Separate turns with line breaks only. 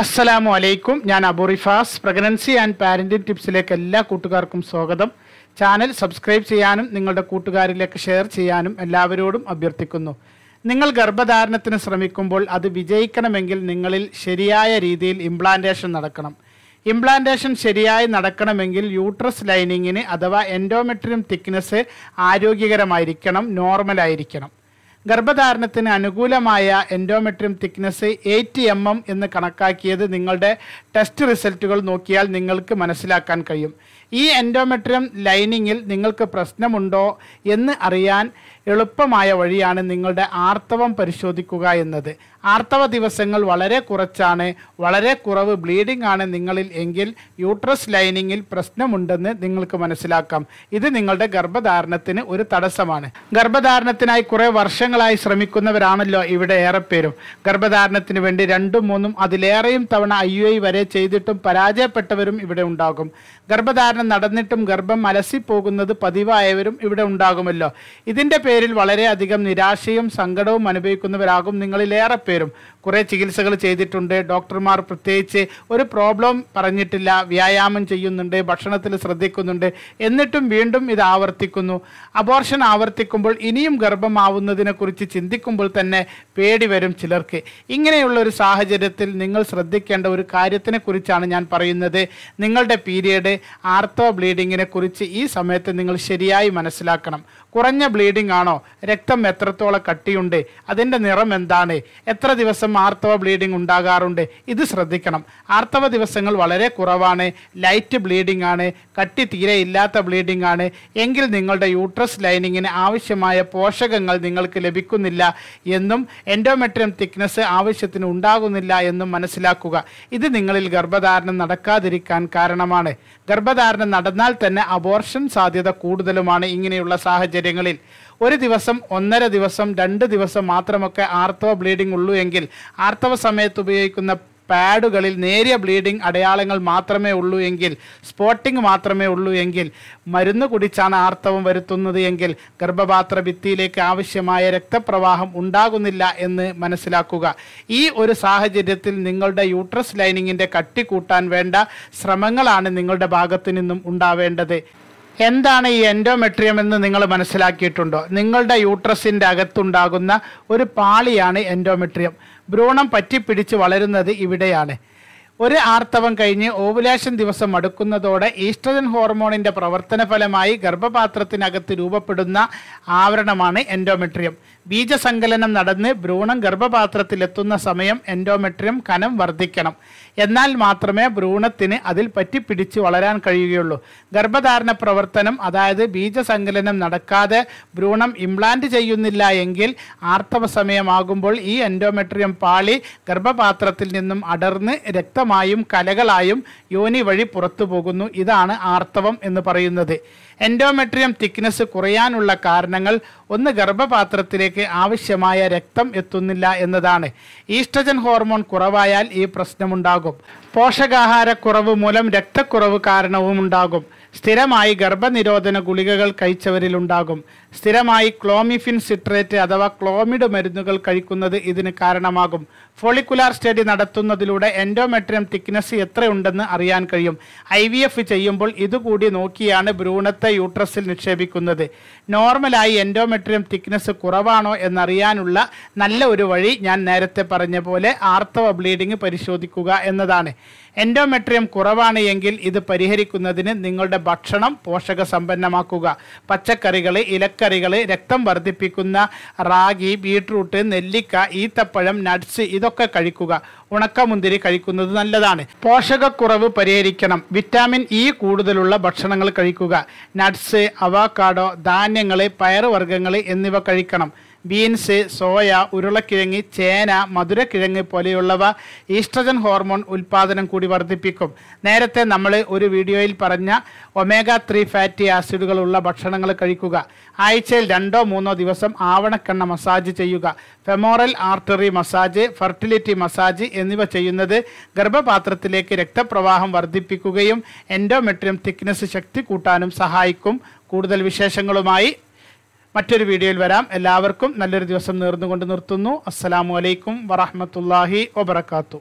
അസ്സലാമു അലൈക്കും ഞാൻ അബുറിഫാസ് പ്രഗ്നൻസി ആൻഡ് പാരൻറ്റിംഗ് ടിപ്സിലേക്ക് എല്ലാ കൂട്ടുകാർക്കും സ്വാഗതം ചാനൽ സബ്സ്ക്രൈബ് ചെയ്യാനും നിങ്ങളുടെ കൂട്ടുകാരിലേക്ക് ഷെയർ ചെയ്യാനും എല്ലാവരോടും അഭ്യർത്ഥിക്കുന്നു നിങ്ങൾ ഗർഭധാരണത്തിന് ശ്രമിക്കുമ്പോൾ അത് വിജയിക്കണമെങ്കിൽ നിങ്ങളിൽ ശരിയായ രീതിയിൽ ഇംപ്ലാന്റേഷൻ നടക്കണം ഇംപ്ലാന്റേഷൻ ശരിയായി നടക്കണമെങ്കിൽ യൂട്രസ് ലൈനിങ്ങിന് അഥവാ എൻഡോമെട്രിയം തിക്നെസ് ആരോഗ്യകരമായിരിക്കണം നോർമലായിരിക്കണം ഗർഭധാരണത്തിന് അനുകൂലമായ endometrium thickness eight m m എന്ന് കണക്കാക്കിയത് നിങ്ങളുടെ ടെസ്റ്റ് റിസൾട്ടുകൾ നോക്കിയാൽ നിങ്ങൾക്ക് മനസ്സിലാക്കാൻ കഴിയും ഈ എൻഡോമെട്രിയം ലൈനിങ്ങിൽ നിങ്ങൾക്ക് പ്രശ്നമുണ്ടോ എന്ന് അറിയാൻ എളുപ്പമായ വഴിയാണ് നിങ്ങളുടെ ആർത്തവം പരിശോധിക്കുക എന്നത് ആർത്തവ ദിവസങ്ങൾ വളരെ കുറച്ചാണ് വളരെ കുറവ് ബ്ലീഡിംഗ് ആണ് നിങ്ങളിൽ എങ്കിൽ യൂട്രസ് ലൈനിങ്ങിൽ പ്രശ്നമുണ്ടെന്ന് നിങ്ങൾക്ക് മനസ്സിലാക്കാം ഇത് നിങ്ങളുടെ ഗർഭധാരണത്തിന് ഒരു തടസ്സമാണ് ഗർഭധാരണത്തിനായി കുറേ വർഷങ്ങളായി ശ്രമിക്കുന്നവരാണല്ലോ ഇവിടെ ഏറെ പേരും ഗർഭധാരണത്തിന് വേണ്ടി രണ്ടും മൂന്നും അതിലേറെയും തവണ ഐ വരെ ചെയ്തിട്ടും പരാജയപ്പെട്ടവരും ഇവിടെ ഉണ്ടാകും ഗർഭധാരണ സാധാരണ നടന്നിട്ടും ഗർഭം അലസിപ്പോകുന്നത് പതിവായവരും ഇവിടെ ഉണ്ടാകുമല്ലോ ഇതിൻ്റെ പേരിൽ വളരെയധികം നിരാശയും സങ്കടവും അനുഭവിക്കുന്നവരാകും നിങ്ങളിലേറെ പേരും കുറേ ചികിത്സകൾ ചെയ്തിട്ടുണ്ട് ഡോക്ടർമാർ പ്രത്യേകിച്ച് ഒരു പ്രോബ്ലം പറഞ്ഞിട്ടില്ല വ്യായാമം ചെയ്യുന്നുണ്ട് ഭക്ഷണത്തിൽ ശ്രദ്ധിക്കുന്നുണ്ട് എന്നിട്ടും വീണ്ടും ഇത് ആവർത്തിക്കുന്നു അബോർഷൻ ആവർത്തിക്കുമ്പോൾ ഇനിയും ഗർഭമാവുന്നതിനെക്കുറിച്ച് ചിന്തിക്കുമ്പോൾ തന്നെ പേടി വരും ചിലർക്ക് ഇങ്ങനെയുള്ള ഒരു സാഹചര്യത്തിൽ നിങ്ങൾ ശ്രദ്ധിക്കേണ്ട ഒരു കാര്യത്തിനെക്കുറിച്ചാണ് ഞാൻ പറയുന്നത് നിങ്ങളുടെ പീരിയഡ് ആർത്തോ ബ്ലീഡിങ്ങിനെ കുറിച്ച് ഈ സമയത്ത് നിങ്ങൾ ശരിയായി മനസ്സിലാക്കണം കുറഞ്ഞ ബ്ലീഡിംഗ് ആണോ രക്തം എത്രത്തോളം കട്ടിയുണ്ട് അതിൻ്റെ നിറം എന്താണ് എത്ര ദിവസം ദിവസം ആർത്തവ ബ്ലീഡിംഗ് ഉണ്ടാകാറുണ്ട് ഇത് ശ്രദ്ധിക്കണം ആർത്തവ ദിവസങ്ങൾ വളരെ കുറവാണ് ലൈറ്റ് ബ്ലീഡിംഗ് ആണ് കട്ടി തീരെ ഇല്ലാത്ത ബ്ലീഡിംഗ് ആണ് എങ്കിൽ നിങ്ങളുടെ യൂട്രസ് ലൈനിങ്ങിന് ആവശ്യമായ പോഷകങ്ങൾ നിങ്ങൾക്ക് ലഭിക്കുന്നില്ല എന്നും എൻഡോമെട്രിയം തിക്നെസ് ആവശ്യത്തിന് ഉണ്ടാകുന്നില്ല എന്നും മനസ്സിലാക്കുക ഇത് നിങ്ങളിൽ ഗർഭധാരണം നടക്കാതിരിക്കാൻ കാരണമാണ് ഗർഭധാരണം നടന്നാൽ തന്നെ അബോർഷൻ സാധ്യത കൂടുതലുമാണ് ഇങ്ങനെയുള്ള സാഹചര്യങ്ങളിൽ ഒരു ദിവസം ഒന്നര ദിവസം രണ്ട് ദിവസം മാത്രമൊക്കെ ആർത്തവ ബ്ലീഡിംഗ് ഉള്ളൂ എങ്കിൽ ആർത്തവ സമയത്ത് ഉപയോഗിക്കുന്ന പാഡുകളിൽ നേരിയ ബ്ലീഡിംഗ് അടയാളങ്ങൾ മാത്രമേ ഉള്ളൂ എങ്കിൽ സ്പോട്ടിംഗ് മാത്രമേ ഉള്ളൂ എങ്കിൽ മരുന്ന് കുടിച്ചാണ് ആർത്തവം വരുത്തുന്നത് എങ്കിൽ ഗർഭപാത്ര ഭിത്തിയിലേക്ക് ആവശ്യമായ രക്തപ്രവാഹം ഉണ്ടാകുന്നില്ല എന്ന് മനസ്സിലാക്കുക ഈ ഒരു സാഹചര്യത്തിൽ നിങ്ങളുടെ യൂട്രസ് ലൈനിങ്ങിൻ്റെ കട്ടി വേണ്ട ശ്രമങ്ങളാണ് നിങ്ങളുടെ ഭാഗത്തു നിന്നും ഉണ്ടാവേണ്ടത് എന്താണ് ഈ എൻഡോമെട്രിയം എന്ന് നിങ്ങൾ മനസ്സിലാക്കിയിട്ടുണ്ടോ നിങ്ങളുടെ യൂട്രസിൻ്റെ അകത്തുണ്ടാകുന്ന ഒരു പാളിയാണ് എൻഡോമെട്രിയം ഭ്രൂണം പറ്റിപ്പിടിച്ച് വളരുന്നത് ഇവിടെയാണ് ഒരു ആർത്തവം കഴിഞ്ഞ് ഓവുലേഷൻ ദിവസം അടുക്കുന്നതോടെ ഈസ്ട്രജൻ ഹോർമോണിന്റെ പ്രവർത്തന ഫലമായി ഗർഭപാത്രത്തിനകത്ത് രൂപപ്പെടുന്ന ആവരണമാണ് എൻഡോമെട്രിയം ബീജസങ്കലനം നടന്ന് ഭ്രൂണം ഗർഭപാത്രത്തിലെത്തുന്ന സമയം എൻഡോമെട്രിയം കനം വർദ്ധിക്കണം എന്നാൽ മാത്രമേ ഭ്രൂണത്തിന് അതിൽ പറ്റിപ്പിടിച്ച് വളരാൻ കഴിയുകയുള്ളൂ ഗർഭധാരണ പ്രവർത്തനം അതായത് ബീജസങ്കലനം നടക്കാതെ ഭ്രൂണം ഇംപ്ലാന്റ് ചെയ്യുന്നില്ല എങ്കിൽ ആർത്തവ സമയമാകുമ്പോൾ ഈ എൻഡോമെട്രിയം പാളി ഗർഭപാത്രത്തിൽ നിന്നും അടർന്ന് രക്തം ദ്രവമായും കലകളായും യോനി വഴി പുറത്തു പോകുന്നു ഇതാണ് ആർത്തവം എന്ന് പറയുന്നത് എൻഡോമെട്രിയം തിക്നെസ് കുറയാനുള്ള കാരണങ്ങൾ ഒന്ന് ഗർഭപാത്രത്തിലേക്ക് ആവശ്യമായ രക്തം എത്തുന്നില്ല എന്നതാണ് ഈസ്ട്രജൻ ഹോർമോൺ കുറവായാൽ ഈ പ്രശ്നമുണ്ടാകും പോഷകാഹാരക്കുറവ് മൂലം രക്തക്കുറവ് കാരണവും ഉണ്ടാകും സ്ഥിരമായി ഗർഭനിരോധന ഗുളികകൾ കഴിച്ചവരിലുണ്ടാകും സ്ഥിരമായി ക്ലോമിഫിൻ സിട്രേറ്റ് അഥവാ ക്ലോമിഡ് മരുന്നുകൾ കഴിക്കുന്നത് ഇതിന് കാരണമാകും ഫോളിക്കുലാർ സ്റ്റഡി നടത്തുന്നതിലൂടെ എൻഡോമെട്രിയം തിക്നെസ് എത്രയുണ്ടെന്ന് അറിയാൻ കഴിയും ഐ വി എഫ് ചെയ്യുമ്പോൾ ഇതുകൂടി നോക്കിയാണ് ഭ്രൂണത്തെ യൂട്രസിൽ നിക്ഷേപിക്കുന്നത് നോർമലായി എൻഡോമെട്രിയം തിക്നെസ് കുറവാണോ എന്നറിയാനുള്ള നല്ല ഒരു വഴി ഞാൻ നേരത്തെ പറഞ്ഞ പോലെ ആർത്തവ ബ്ലീഡിംഗ് പരിശോധിക്കുക എന്നതാണ് എൻഡോമെട്രിയം കുറവാണ് എങ്കിൽ ഇത് പരിഹരിക്കുന്നതിന് നിങ്ങളുടെ ഭക്ഷണം പോഷക സമ്പന്നമാക്കുക പച്ചക്കറികൾ ഇലക്കറികൾ രക്തം വർദ്ധിപ്പിക്കുന്ന റാഗി ബീട്രൂട്ട് നെല്ലിക്ക ഈത്തപ്പഴം നട്ട്സ് ഇതൊക്കെ ഇതൊക്കെ കഴിക്കുക ഉണക്കമുന്തിരി കഴിക്കുന്നത് നല്ലതാണ് പോഷകക്കുറവ് പരിഹരിക്കണം വിറ്റാമിൻ ഇ കൂടുതലുള്ള ഭക്ഷണങ്ങൾ കഴിക്കുക നട്ട്സ് അവാക്കാഡോ ധാന്യങ്ങൾ പയറുവർഗ്ഗങ്ങൾ എന്നിവ കഴിക്കണം ബീൻസ് സോയ ഉരുളക്കിഴങ്ങ് ചേന മധുരക്കിഴങ്ങ് പോലെയുള്ളവ ഈസ്ട്രജൻ ഹോർമോൺ ഉൽപ്പാദനം കൂടി വർദ്ധിപ്പിക്കും നേരത്തെ നമ്മൾ ഒരു വീഡിയോയിൽ പറഞ്ഞ ഒമേഗ ത്രീ ഫാറ്റി ആസിഡുകളുള്ള ഭക്ഷണങ്ങൾ കഴിക്കുക ആഴ്ചയിൽ രണ്ടോ മൂന്നോ ദിവസം ആവണക്കെണ്ണ മസാജ് ചെയ്യുക femoral artery massage fertility massage എന്നിവ ചെയ്യുന്നത് ഗർഭപാത്രത്തിലേക്ക് രക്തപ്രവാഹം വർദ്ധിപ്പിക്കുകയും എൻഡോമെട്രിയം തിക്നെസ് ശക്തി കൂട്ടാനും സഹായിക്കും കൂടുതൽ വിശേഷങ്ങളുമായി മറ്റൊരു വീഡിയോയിൽ വരാം എല്ലാവർക്കും നല്ലൊരു ദിവസം നേർന്നുകൊണ്ട് നിർത്തുന്നു അസ്സലാമു അലൈക്കും വറഹമത്തല്ലാഹി വബർക്കാത്തു